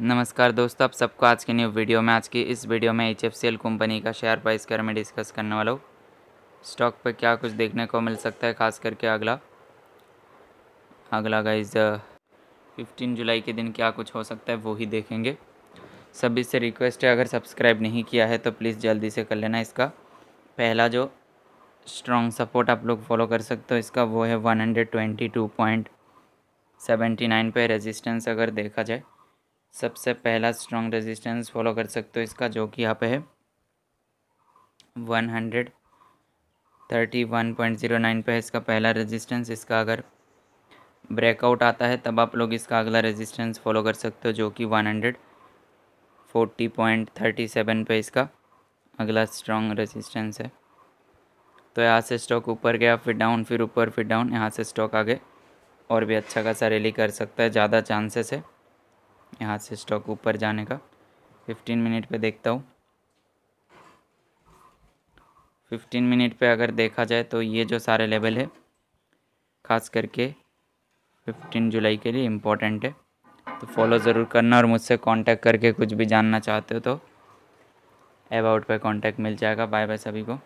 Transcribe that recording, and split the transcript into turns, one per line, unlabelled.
नमस्कार दोस्तों आप सबको आज के न्यू वीडियो में आज की इस वीडियो में एच कंपनी का शेयर प्राइस के बारे में डिस्कस करने वाला हूँ स्टॉक पर क्या कुछ देखने को मिल सकता है खास करके अगला अगला का इस फिफ्टीन जुलाई के दिन क्या कुछ हो सकता है वो ही देखेंगे सभी से रिक्वेस्ट है अगर सब्सक्राइब नहीं किया है तो प्लीज़ जल्दी से कर लेना इसका पहला जो स्ट्रॉन्ग सपोर्ट आप लोग फॉलो कर सकते हो इसका वो है one hundred twenty two point seventy nine पे रेजिस्टेंस अगर देखा जाए सबसे पहला स्ट्रॉन्ग रेजिस्टेंस फॉलो कर सकते हो इसका जो कि यहाँ पे है one hundred thirty one point zero nine पर है इसका पहला रेजिस्टेंस इसका अगर ब्रेकआउट आता है तब आप लोग इसका अगला रेजिस्टेंस फॉलो कर सकते हो जो कि one hundred forty point thirty seven पर इसका अगला स्ट्रॉन्ग रेजिस्टेंस है तो यहाँ से स्टॉक ऊपर गया फिर डाउन फिर ऊपर फिर डाउन यहाँ से स्टॉक आगे और भी अच्छा खासा रैली कर सकता है ज़्यादा चांसेस है यहाँ से स्टॉक ऊपर जाने का फिफ्टीन मिनट पे देखता हूँ फिफ्टीन मिनट पे अगर देखा जाए तो ये जो सारे लेवल है खास करके फिफ्टीन जुलाई के लिए इम्पोर्टेंट है तो फॉलो ज़रूर करना और मुझसे कांटेक्ट करके कुछ भी जानना चाहते हो तो अबाउट पे कांटेक्ट मिल जाएगा बाय बाय सभी को